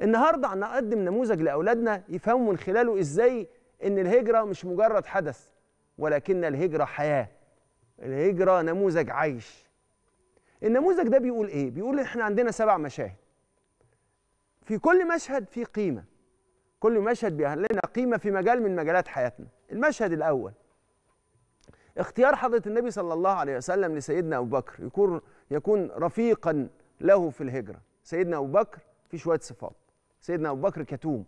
النهارده هنقدم نموذج لاولادنا يفهموا من خلاله ازاي ان الهجره مش مجرد حدث ولكن الهجره حياه الهجره نموذج عيش النموذج ده بيقول ايه بيقول احنا عندنا سبع مشاهد في كل مشهد في قيمه كل مشهد لنا قيمه في مجال من مجالات حياتنا المشهد الاول اختيار حضره النبي صلى الله عليه وسلم لسيدنا ابو بكر يكون يكون رفيقا له في الهجره سيدنا ابو بكر في شويه صفات سيدنا ابو بكر كتوم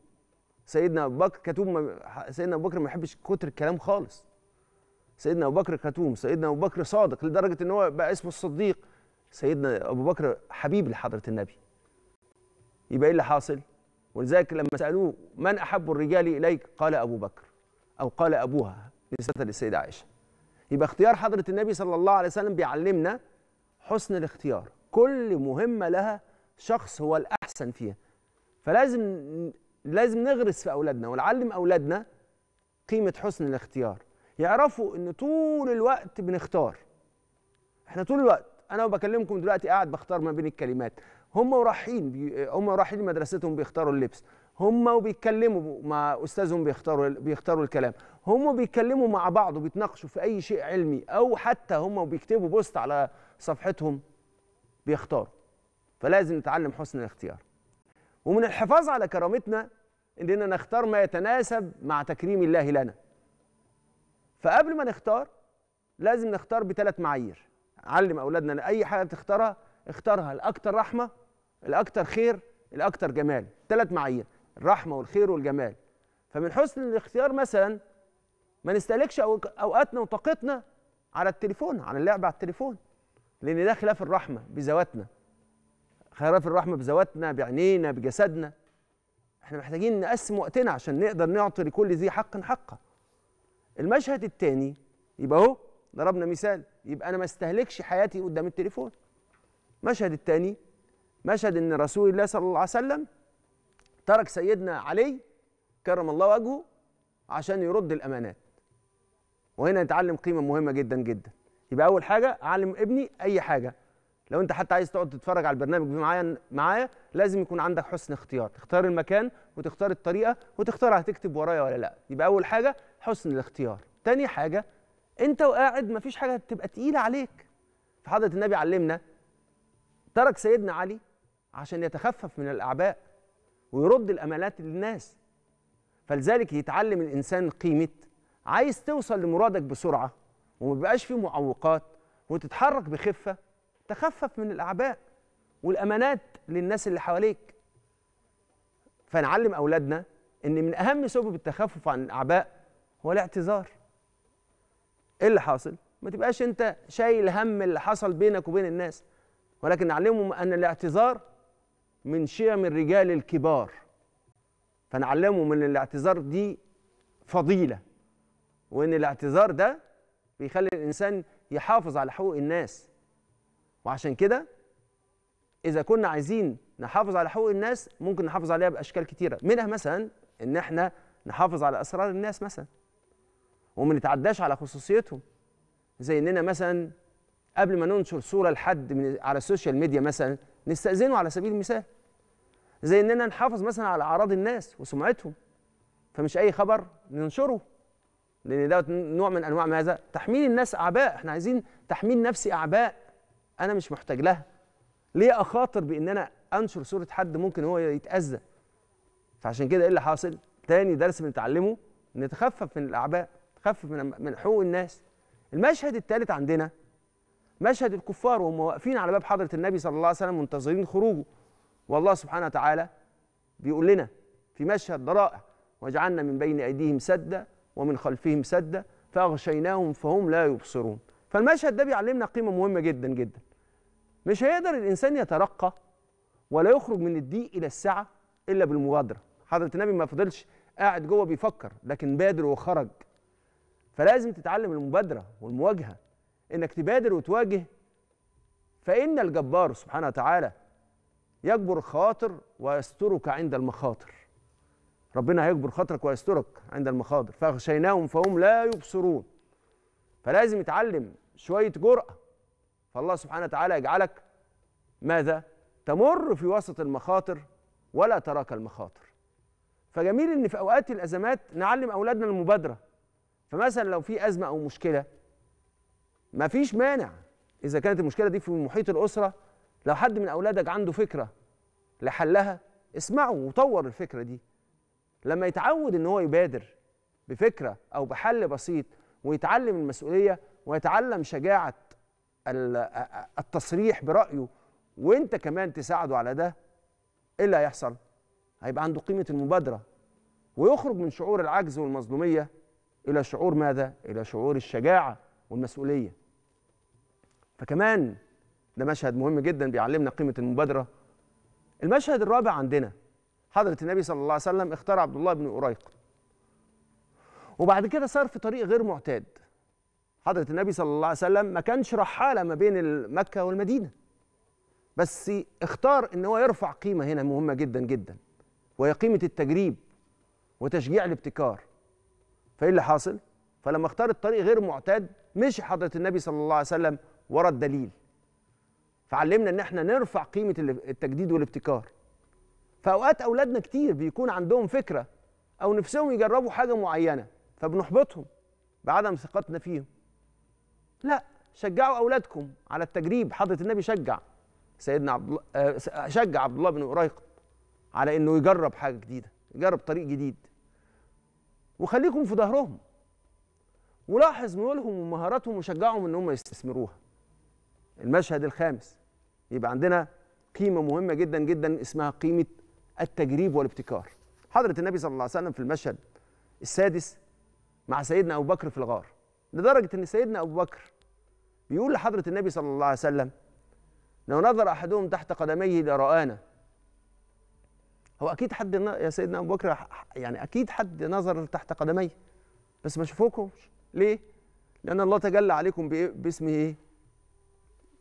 سيدنا ابو بكر كتوم سيدنا ابو بكر ما بيحبش كتر الكلام خالص سيدنا ابو بكر كتوم سيدنا ابو بكر صادق لدرجه ان هو بقى اسمه الصديق سيدنا ابو بكر حبيب لحضره النبي يبقى ايه اللي حاصل ولذلك لما سالوه من احب الرجال اليك قال ابو بكر او قال ابوها بالنسبه للسيده عائشه يبقى اختيار حضره النبي صلى الله عليه وسلم بيعلمنا حسن الاختيار كل مهمه لها شخص هو الاحسن فيها فلازم لازم نغرس في اولادنا ونعلم اولادنا قيمه حسن الاختيار يعرفوا ان طول الوقت بنختار احنا طول الوقت انا وبكلمكم دلوقتي قاعد بختار ما بين الكلمات هم ورايحين بي... هم ورايحين مدرستهم بيختاروا اللبس هم وبيتكلموا مع استاذهم بيختاروا بيختاروا الكلام هم بيتكلموا مع بعض وبيتناقشوا في اي شيء علمي او حتى هم وبيكتبوا بوست على صفحتهم بيختاروا فلازم نتعلم حسن الاختيار ومن الحفاظ على كرامتنا اننا نختار ما يتناسب مع تكريم الله لنا فقبل ما نختار لازم نختار بثلاث معايير علم اولادنا اي حاجه بتختارها اختارها الاكثر رحمه الاكثر خير الاكثر جمال ثلاث معايير الرحمه والخير والجمال فمن حسن الاختيار مثلا ما نستهلكش اوقاتنا وطاقتنا على التليفون على اللعب على التليفون لان ده خلاف الرحمه بذواتنا خيرها في الرحمه بذواتنا بعينينا بجسدنا احنا محتاجين نقسم وقتنا عشان نقدر نعطي لكل ذي حق حقه المشهد الثاني يبقى اهو ضربنا مثال يبقى انا ما استهلكش حياتي قدام التليفون المشهد الثاني مشهد ان رسول الله صلى الله عليه وسلم ترك سيدنا علي كرم الله وجهه عشان يرد الامانات وهنا نتعلم قيمه مهمه جدا جدا يبقى اول حاجه اعلم ابني اي حاجه لو انت حتى عايز تقعد تتفرج على البرنامج معايا معايا لازم يكون عندك حسن اختيار تختار المكان وتختار الطريقه وتختار هتكتب ورايا ولا لا يبقى اول حاجه حسن الاختيار تاني حاجه انت وقاعد مفيش حاجه تبقى تقيله عليك فحضره النبي علمنا ترك سيدنا علي عشان يتخفف من الاعباء ويرد الامالات للناس فلذلك يتعلم الانسان قيمه عايز توصل لمرادك بسرعه وما بيبقاش فيه معوقات وتتحرك بخفه تخفف من الاعباء والامانات للناس اللي حواليك فنعلم اولادنا ان من اهم سبب التخفف عن الاعباء هو الاعتذار ايه اللي حاصل ما تبقاش انت شايل هم اللي حصل بينك وبين الناس ولكن نعلمهم ان الاعتذار من شيم الرجال الكبار فنعلمهم ان الاعتذار دي فضيله وان الاعتذار ده بيخلي الانسان يحافظ على حقوق الناس وعشان كده اذا كنا عايزين نحافظ على حقوق الناس ممكن نحافظ عليها باشكال كتيره منها مثلا ان احنا نحافظ على اسرار الناس مثلا وما نتعداش على خصوصيتهم زي اننا مثلا قبل ما ننشر صوره لحد من على السوشيال ميديا مثلا نستاذنه على سبيل المثال زي اننا نحافظ مثلا على اعراض الناس وسمعتهم فمش اي خبر ننشره لان ده نوع من انواع ماذا تحميل الناس اعباء احنا عايزين تحميل نفسي اعباء انا مش محتاج لها ليه اخاطر بان انا انشر صوره حد ممكن هو يتاذى فعشان كده ايه اللي حاصل تاني درس بنتعلمه نتخفف من الاعباء نتخفف من من حقوق الناس المشهد الثالث عندنا مشهد الكفار وهم واقفين على باب حضره النبي صلى الله عليه وسلم منتظرين خروجه والله سبحانه وتعالى بيقول لنا في مشهد رائع وجعلنا من بين ايديهم سدا ومن خلفهم سدا فاغشيناهم فهم لا يبصرون فالمشهد ده بيعلمنا قيمه مهمه جدا جدا مش هيقدر الانسان يترقى ولا يخرج من الضيق الى السعه الا بالمبادره حضره النبي ما فضلش قاعد جوه بيفكر لكن بادر وخرج فلازم تتعلم المبادره والمواجهه انك تبادر وتواجه فان الجبار سبحانه وتعالى يجبر الخواطر ويسترك عند المخاطر ربنا هيجبر خاطرك ويسترك عند المخاطر فاغشيناهم فهم لا يبصرون فلازم يتعلم شويه جرأه فالله سبحانه وتعالى يجعلك ماذا تمر في وسط المخاطر ولا تراك المخاطر فجميل ان في اوقات الازمات نعلم اولادنا المبادره فمثلا لو في ازمه او مشكله ما فيش مانع اذا كانت المشكله دي في محيط الاسره لو حد من اولادك عنده فكره لحلها اسمعه وطور الفكره دي لما يتعود ان هو يبادر بفكره او بحل بسيط ويتعلم المسؤوليه ويتعلم شجاعه التصريح برايه وانت كمان تساعده على ده ايه اللي هيحصل هيبقى عنده قيمه المبادره ويخرج من شعور العجز والمظلوميه الى شعور ماذا الى شعور الشجاعه والمسؤوليه فكمان ده مشهد مهم جدا بيعلمنا قيمه المبادره المشهد الرابع عندنا حضره النبي صلى الله عليه وسلم اختار عبد الله بن أريق وبعد كده صار في طريق غير معتاد حضرة النبي صلى الله عليه وسلم ما كانش رحالة ما بين مكة والمدينة بس اختار ان هو يرفع قيمة هنا مهمة جدا جدا وهي قيمة التجريب وتشجيع الابتكار فايه اللي حاصل؟ فلما اختار الطريق غير معتاد مشي حضرة النبي صلى الله عليه وسلم ورا الدليل فعلمنا ان احنا نرفع قيمة التجديد والابتكار فأوقات أولادنا كتير بيكون عندهم فكرة أو نفسهم يجربوا حاجة معينة فبنحبطهم بعدم ثقتنا فيهم لا شجعوا اولادكم على التجريب حضره النبي شجع سيدنا عبد الله آه، شجع عبد الله بن قريق على انه يجرب حاجه جديده يجرب طريق جديد وخليكم في ظهرهم ولاحظ ميولهم ومهاراتهم وشجعهم ان هم يستثمروها المشهد الخامس يبقى عندنا قيمه مهمه جدا جدا اسمها قيمه التجريب والابتكار حضره النبي صلى الله عليه وسلم في المشهد السادس مع سيدنا ابو بكر في الغار لدرجة أن سيدنا أبو بكر بيقول لحضرة النبي صلى الله عليه وسلم لو نظر أحدهم تحت قدميه لرآنا هو أكيد حد يا سيدنا أبو بكر يعني أكيد حد نظر تحت قدميه بس ما شافوكمش ليه؟ لأن الله تجلى عليكم باسمه إيه؟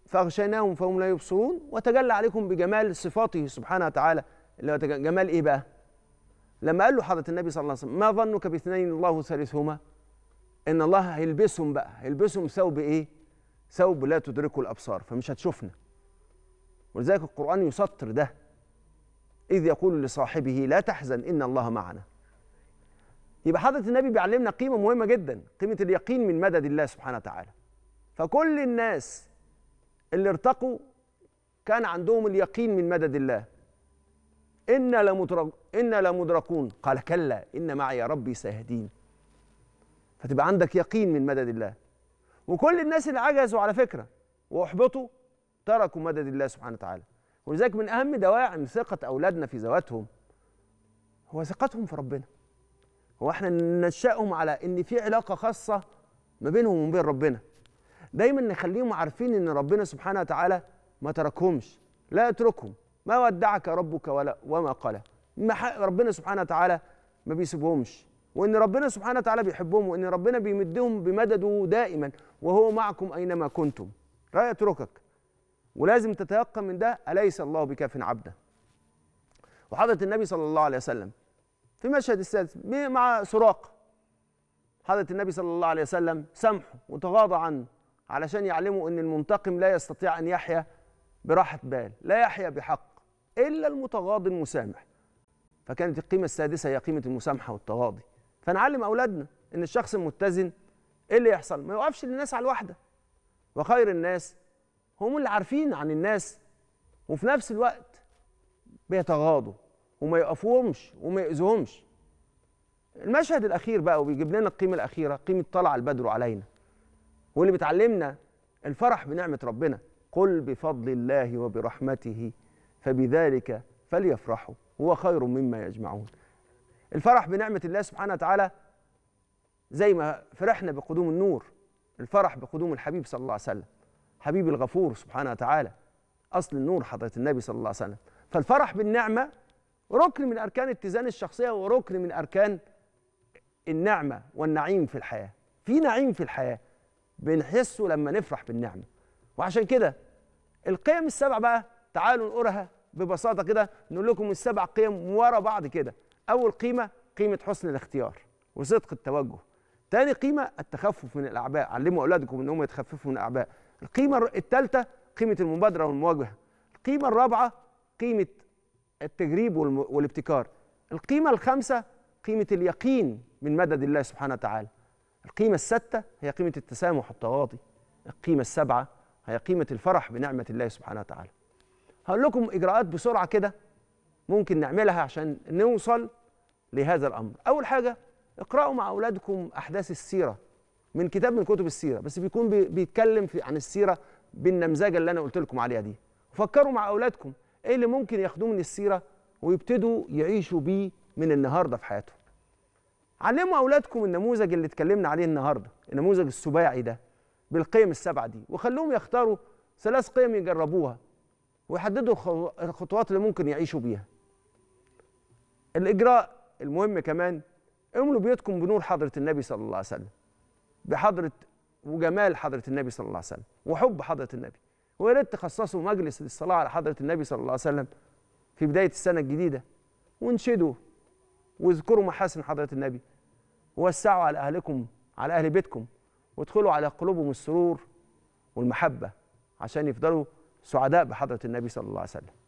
فأغشيناهم فهم لا يبصرون وتجلى عليكم بجمال صفاته سبحانه وتعالى اللي هو جمال إيه بقى؟ لما قال له حضرة النبي صلى الله عليه وسلم ما ظنك باثنين الله ثالثهما؟ ان الله هيلبسهم بقى هيلبسهم ثوب ايه ثوب لا تدركه الابصار فمش هتشوفنا ولذلك القران يسطر ده اذ يقول لصاحبه لا تحزن ان الله معنا يبقى حضره النبي بيعلمنا قيمه مهمه جدا قيمه اليقين من مدد الله سبحانه وتعالى فكل الناس اللي ارتقوا كان عندهم اليقين من مدد الله إنا إنا لمدركون قال كلا إن معي ربي سيهدين فتبقى عندك يقين من مدد الله وكل الناس اللي عجزوا على فكره واحبطوا تركوا مدد الله سبحانه وتعالى ولذلك من اهم دواعم ثقه اولادنا في ذواتهم هو ثقتهم في ربنا هو احنا ننشأهم على ان في علاقه خاصه ما بينهم وما بين ربنا دايما نخليهم عارفين ان ربنا سبحانه وتعالى ما تركهمش لا يتركهم ما ودعك ربك ولا وما قال ربنا سبحانه وتعالى ما بيسيبهمش وان ربنا سبحانه وتعالى بيحبهم وان ربنا بيمدهم بمدده دائما وهو معكم اينما كنتم لا يتركك ولازم تتيقن من ده اليس الله بكاف عبده وحضره النبي صلى الله عليه وسلم في المشهد السادس مع سراق حضره النبي صلى الله عليه وسلم سامحه وتغاضى عنه علشان يعلمه ان المنتقم لا يستطيع ان يحيا براحه بال لا يحيا بحق الا المتغاضي المسامح فكانت القيمه السادسه هي قيمه المسامحه والتغاضي فنعلم اولادنا ان الشخص المتزن ايه اللي يحصل ما يوقفش للناس على الواحده وخير الناس هم اللي عارفين عن الناس وفي نفس الوقت بيتغاضوا وما يقفوهمش وما يأذوهمش المشهد الأخير بقى وبيجيب لنا القيمة الأخيرة قيمة طلع البدر علينا واللي بتعلمنا الفرح بنعمة ربنا قل بفضل الله وبرحمته فبذلك فليفرحوا هو خير مما يجمعون الفرح بنعمة الله سبحانه وتعالى زي ما فرحنا بقدوم النور الفرح بقدوم الحبيب صلى الله عليه وسلم حبيب الغفور سبحانه وتعالى أصل النور حضرة النبي صلى الله عليه وسلم فالفرح بالنعمة ركن من أركان اتزان الشخصية وركن من أركان النعمة والنعيم في الحياة في نعيم في الحياة بنحسه لما نفرح بالنعمة وعشان كده القيم السبع بقى تعالوا نقولها ببساطة كده نقول لكم السبع قيم ورا بعض كده اول قيمه قيمه حسن الاختيار وصدق التوجه تاني قيمه التخفف من الاعباء علموا اولادكم ان هم يتخففوا من الاعباء القيمه الثالثه قيمه المبادره والمواجهه القيمه الرابعه قيمه التجريب والابتكار القيمه الخامسه قيمه اليقين من مدد الله سبحانه وتعالى القيمه السادسه هي قيمه التسامح والتواضي القيمه السابعه هي قيمه الفرح بنعمه الله سبحانه وتعالى هقول لكم اجراءات بسرعه كده ممكن نعملها عشان نوصل لهذا الامر اول حاجه اقراوا مع اولادكم احداث السيره من كتاب من كتب السيره بس بيكون بيتكلم في عن السيره بالنمذجه اللي انا قلت لكم عليها دي فكروا مع اولادكم ايه اللي ممكن ياخدوه من السيره ويبتدوا يعيشوا بيه من النهارده في حياتهم علموا اولادكم النموذج اللي اتكلمنا عليه النهارده النموذج السباعي ده بالقيم السبعه دي وخلوهم يختاروا ثلاث قيم يجربوها ويحددوا الخطوات اللي ممكن يعيشوا بيها الاجراء المهم كمان املوا بيتكم بنور حضره النبي صلى الله عليه وسلم بحضره وجمال حضره النبي صلى الله عليه وسلم وحب حضره النبي ويا ريت تخصصوا مجلس للصلاه على حضره النبي صلى الله عليه وسلم في بدايه السنه الجديده وانشدوا واذكروا محاسن حضره النبي ووسعوا على اهلكم على اهل بيتكم وادخلوا على قلوبهم السرور والمحبه عشان يفضلوا سعداء بحضره النبي صلى الله عليه وسلم